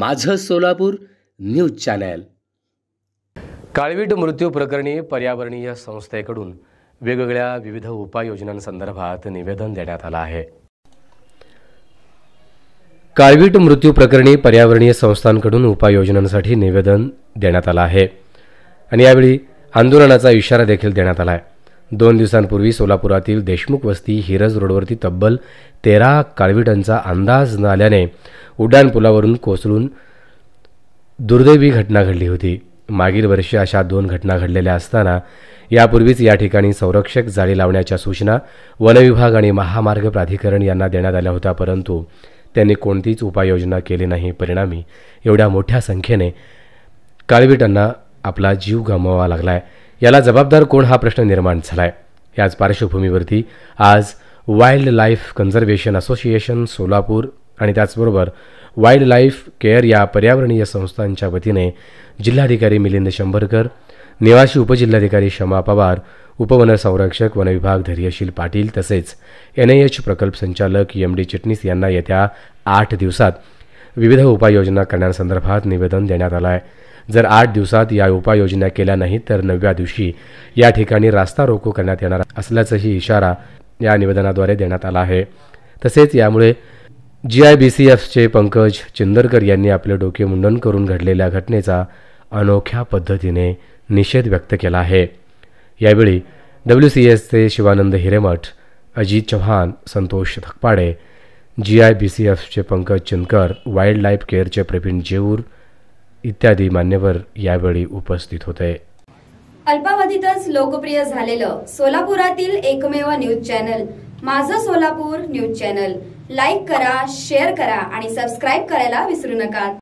माझं Solapur news channel काळवीट मृत्यू प्रकरणी पर्यावरणीय संस्थेकडून वेगवेगळ्या विविध उपाययोजनांसंदर्भात निवेदन देण्यात आलं आहे काळवीट मृत्यू प्रकरणी पर्यावरणीय संस्थांकडून उपाययोजनांसाठी निवेदन देण्यात आलं आहे आणि यावेळी आंदोलनाचा इशारा देखील देण्यात आला आहे दोन दिवसांपूर्वी सोलापुरातील देशमुख वस्ती हिरज रोडवरती तब्बल तेरा काळविटांचा अंदाज न आल्याने उड्डाणपुलावरून कोसळून दुर्दैवी घटना घडली होती मागील वर्षी अशा दोन घटना घडलेल्या असताना यापूर्वीच या ठिकाणी संरक्षक जाळी लावण्याच्या सूचना वनविभाग आणि महामार्ग प्राधिकरण यांना देण्यात आल्या होत्या परंतु त्यांनी कोणतीच उपाययोजना केली नाही परिणामी एवढ्या मोठ्या संख्येने काळविटांना आपला जीव गमवावा लागला आहे याला जबाबदार कोण हा प्रश्न निर्माण झाला आहे याच पार्श्वभूमीवरती आज wild life conservation association Solapur आणि त्याचबरोबर वाईल्ड लाईफ केअर या पर्यावरणीय संस्थांच्या वतीने जिल्हाधिकारी मिलिंद शंभरकर निवासी उपजिल्हाधिकारी शमा पवार उपवन संरक्षक वनविभाग धैर्यशील पाटील तसेच एन एच प्रकल्प संचालक एम डी चिटणीस यांना येत्या आठ दिवसात विविध उपाययोजना करण्यासंदर्भात निवेदन देण्यात आलं आहे जर आठ दिवसात या उपाययोजना केल्या नाहीत तर नवव्या दिवशी या ठिकाणी रास्ता रोको करण्यात येणार असल्याचाही इशारा या निवेदनाद्वारे देण्यात आला आहे तसेच यामुळे जी आय बी सी एफचे पंकज चिंदरकर यांनी आपले डोके मुंडन करून घडलेल्या घटनेचा अनोख्या पद्धतीने निषेध व्यक्त केला आहे यावेळी डब्ल्यू सी एसचे Shivanand Hiremath Ajit Chavan Santosh Dhakpade G I B C एफचे पंकज चिंदकर वाईल्ड लाईफ केअरचे प्रवीण जेऊर इत्यादी मान्यवर यावेळी उपस्थित होते अल्पावधीतच लोकप्रिय झालेलं सोलापुरातील एकमेव न्यूज चॅनल माझं सोलापूर न्यूज चॅनल लाईक करा शेअर करा आणि सबस्क्राईब करायला विसरू नका